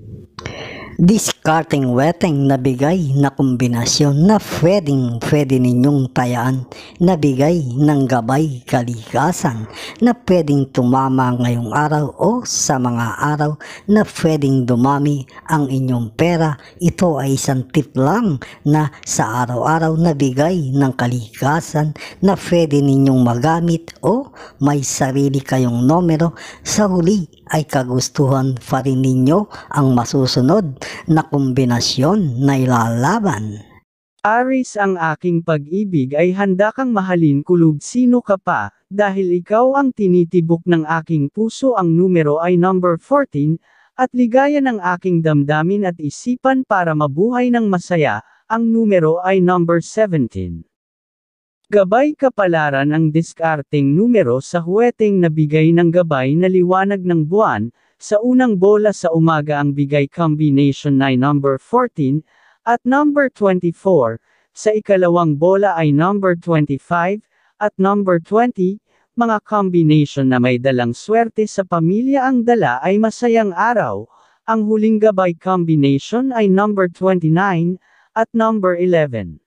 Thank you. Discarding wetting na bigay na kombinasyon na pwedeng pwede ninyong tayaan na bigay ng gabay kalikasan na pwedeng tumama ngayong araw o sa mga araw na pwedeng dumami ang inyong pera. Ito ay isang tip lang na sa araw-araw na bigay ng kalikasan na pwede ninyong magamit o may sarili kayong numero sa huli ay kagustuhan pa rin ninyo ang masusunod na kombinasyon na ilalaban. Aris ang aking pag-ibig ay handa kang mahalin kulub sino ka pa, dahil ikaw ang tinitibok ng aking puso ang numero ay number 14, at ligaya ng aking damdamin at isipan para mabuhay ng masaya, ang numero ay number 17. Gabay kapalaran ang diskarteng numero sa huweteng nabigay ng gabay na liwanag ng buwan, sa unang bola sa umaga ang bigay combination na number 14 at number 24, sa ikalawang bola ay number 25 at number 20, mga combination na may dalang swerte sa pamilya ang dala ay masayang araw. Ang huling gabay combination ay number 29 at number 11.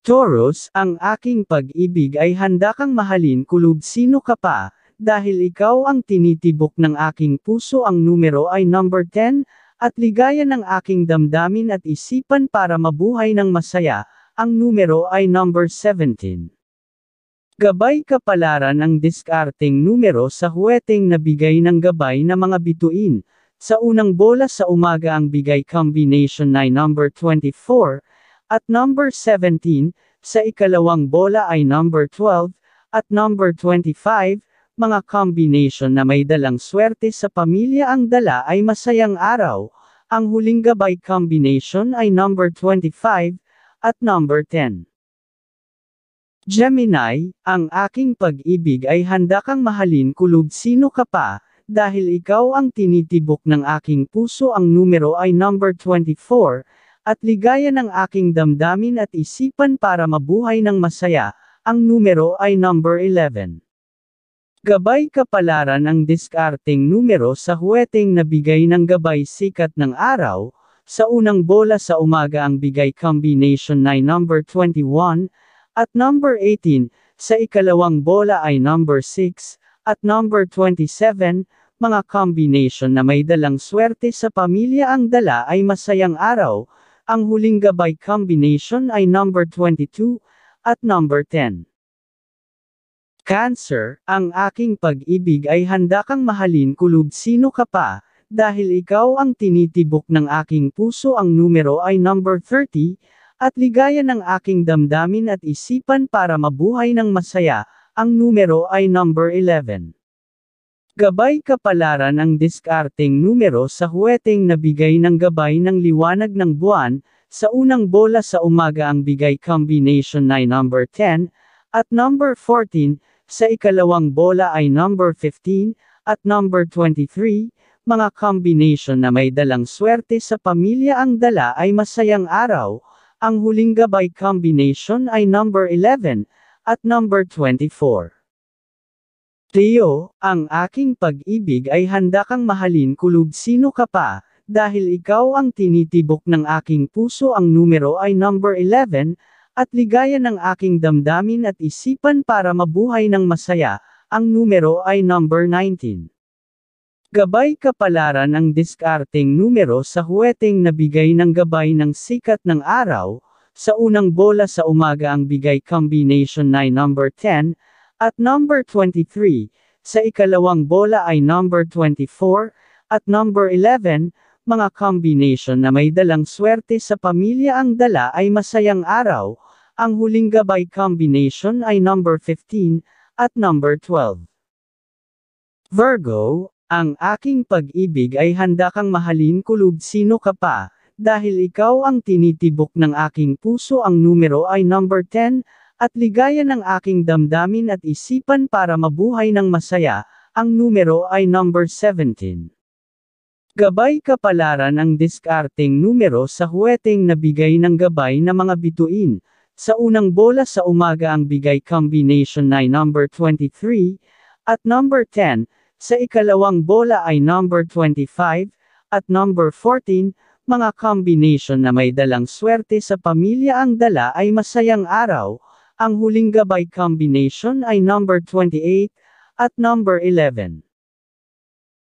Taurus, ang aking pag-ibig ay handa kang mahalin kulub sino ka pa, dahil ikaw ang tinitibok ng aking puso ang numero ay number 10, at ligaya ng aking damdamin at isipan para mabuhay ng masaya, ang numero ay number 17. Gabay kapalaran ang diskarteng numero sa huweteng nabigay ng gabay na mga bituin. Sa unang bola sa umaga ang bigay combination ay number 24, at number 17, sa ikalawang bola ay number 12, at number 25, mga combination na may dalang swerte sa pamilya ang dala ay masayang araw. Ang huling gabay combination ay number 25 at number 10. Gemini, ang aking pag-ibig ay handa kang mahalin kulub sino ka pa, dahil ikaw ang tinitibok ng aking puso ang numero ay number 24, at ligaya ng aking damdamin at isipan para mabuhay ng masaya, ang numero ay number 11. Gabay kapalaran ang diskarteng numero sa huweteng nabigay ng gabay sikat ng araw, sa unang bola sa umaga ang bigay combination na number 21, at number 18, sa ikalawang bola ay number 6, at number 27, mga combination na may dalang swerte sa pamilya ang dala ay masayang araw, ang huling gabay combination ay number 22, at number 10. Cancer, ang aking pag-ibig ay handa kang mahalin kulub sino ka pa, dahil ikaw ang tinitibok ng aking puso ang numero ay number 30, at ligaya ng aking damdamin at isipan para mabuhay ng masaya, ang numero ay number 11. Gabay kapalaran ang diskarteng numero sa huweteng nabigay ng gabay ng liwanag ng buwan, sa unang bola sa umaga ang bigay combination na number 10, at number 14, sa ikalawang bola ay number 15 at number 23, mga combination na may dalang swerte sa pamilya ang dala ay masayang araw. Ang huling gabay combination ay number 11 at number 24. Teo, ang aking pag-ibig ay handa kang mahalin kulub sino ka pa, dahil ikaw ang tinitibok ng aking puso ang numero ay number 11, at ligaya ng aking damdamin at isipan para mabuhay ng masaya, ang numero ay number 19. Gabay kapalaran ang diskarteng numero sa huweteng nabigay ng gabay ng sikat ng araw, sa unang bola sa umaga ang bigay combination ay number 10, at number 23, sa ikalawang bola ay number 24, at number 11, mga combination na may dalang swerte sa pamilya ang dala ay masayang araw, ang huling gabay combination ay number 15, at number 12. Virgo, ang aking pag-ibig ay handa kang mahalin kulub sino ka pa, dahil ikaw ang tinitibok ng aking puso ang numero ay number 10, at ligaya ng aking damdamin at isipan para mabuhay ng masaya, ang numero ay number 17. Gabay kapalaran ang diskarteng numero sa huweteng nabigay ng gabay na mga bituin. Sa unang bola sa umaga ang bigay combination ay number 23 at number 10, sa ikalawang bola ay number 25 at number 14, mga combination na may dalang swerte sa pamilya ang dala ay masayang araw. Ang huling gabay combination ay number 28 at number 11.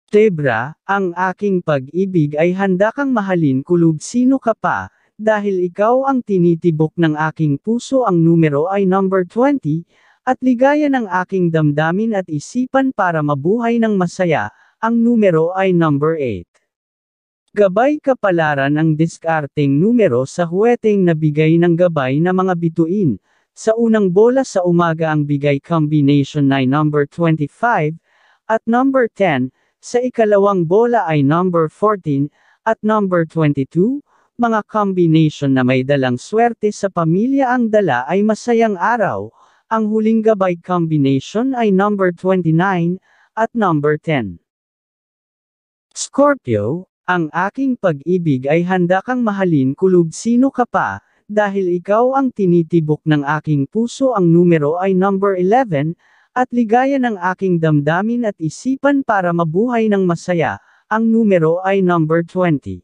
Tebra, ang aking pag-ibig ay handa kang mahalin kulub sino ka pa, dahil ikaw ang tinitibok ng aking puso ang numero ay number 20, at ligaya ng aking damdamin at isipan para mabuhay ng masaya, ang numero ay number 8. Gabay kapalaran ang diskarteng numero sa huweteng nabigay ng gabay na mga bituin. Sa unang bola sa umaga ang bigay combination ay number 25, at number 10, sa ikalawang bola ay number 14 at number 22, mga combination na may dalang swerte sa pamilya ang dala ay masayang araw. Ang huling gabay combination ay number 29 at number 10. Scorpio, ang aking pag-ibig ay handa kang mahalin kulub sino ka pa, dahil ikaw ang tinitibok ng aking puso ang numero ay number 11 at ligaya ng aking damdamin at isipan para mabuhay ng masaya, ang numero ay number 20.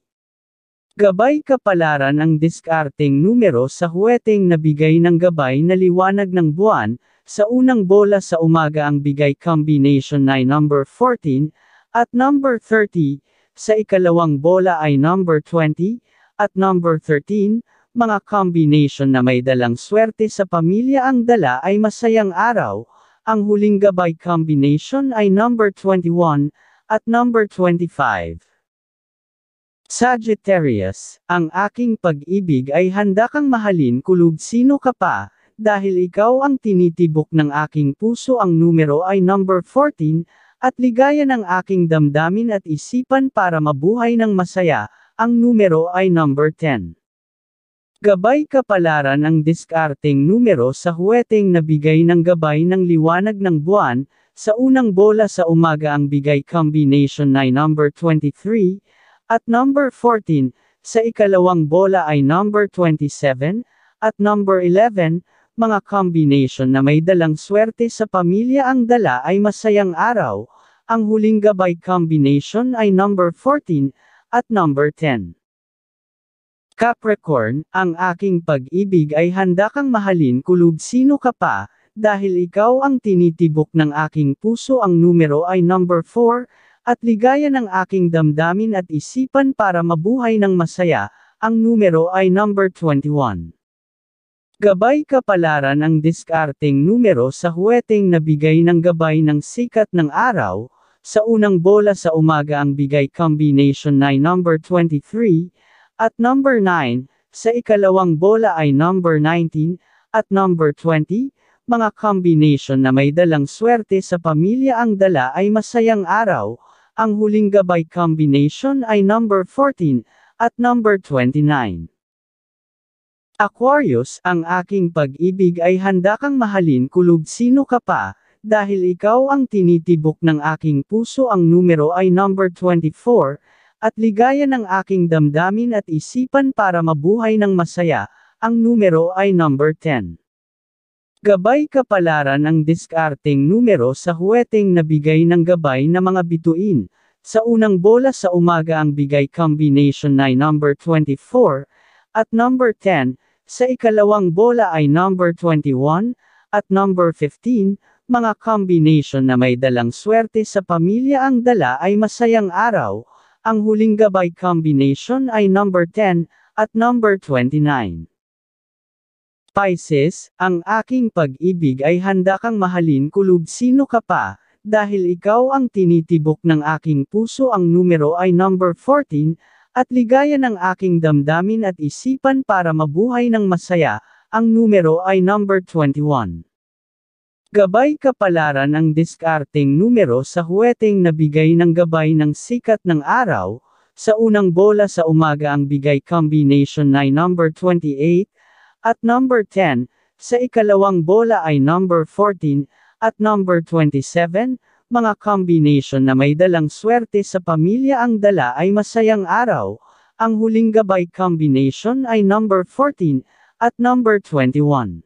Gabay kapalaran ang diskarteng numero sa huweteng nabigay ng gabay na liwanag ng buwan, sa unang bola sa umaga ang bigay combination ay number 14, at number 30, sa ikalawang bola ay number 20, at number 13, mga combination na may dalang swerte sa pamilya ang dala ay masayang araw, ang huling gabay combination ay number 21 at number 25. Sagittarius, ang aking pag-ibig ay handa kang mahalin kulub sino ka pa, dahil ikaw ang tinitibok ng aking puso ang numero ay number 14, at ligaya ng aking damdamin at isipan para mabuhay ng masaya, ang numero ay number 10. Gabay kapalaran ang diskarteng numero sa huweteng nabigay ng gabay ng liwanag ng buwan, sa unang bola sa umaga ang bigay combination ay number 23, at number 14, sa ikalawang bola ay number 27, at number 11, mga combination na may dalang swerte sa pamilya ang dala ay masayang araw, ang huling gabay combination ay number 14, at number 10. Capricorn, ang aking pag-ibig ay handa kang mahalin kulub sino ka pa, dahil ikaw ang tinitibok ng aking puso ang numero ay number 4, at ligaya ng aking damdamin at isipan para mabuhay ng masaya, ang numero ay number 21. Gabay kapalaran ang diskarteng numero sa huweteng nabigay ng gabay ng sikat ng araw, sa unang bola sa umaga ang bigay combination na number 23, at number 9, sa ikalawang bola ay number 19, at number 20, mga combination na may dalang swerte sa pamilya ang dala ay masayang araw, ang huling gabay combination ay number 14, at number 29. Aquarius, ang aking pag-ibig ay handa kang mahalin kulub sino ka pa, dahil ikaw ang tinitibok ng aking puso ang numero ay number 24, at ligaya ng aking damdamin at isipan para mabuhay ng masaya, ang numero ay number 10. Gabay kapalaran ang diskarteng numero sa huweteng nabigay ng gabay na mga bituin. Sa unang bola sa umaga ang bigay combination ay number 24 at number 10, sa ikalawang bola ay number 21 at number 15, mga combination na may dalang swerte sa pamilya ang dala ay masayang araw, ang huling gabay combination ay number 10 at number 29. Pisces, ang aking pag-ibig ay handa kang mahalin kulub sino ka pa, dahil ikaw ang tinitibok ng aking puso ang numero ay number 14, at ligaya ng aking damdamin at isipan para mabuhay ng masaya, ang numero ay number 21. Gabay kapalaran ang diskarteng numero sa huweteng nabigay ng gabay ng sikat ng araw, sa unang bola sa umaga ang bigay combination ay number 28, at number 10, sa ikalawang bola ay number 14, at number 27, mga combination na may dalang swerte sa pamilya ang dala ay masayang araw, ang huling gabay combination ay number 14, at number 21.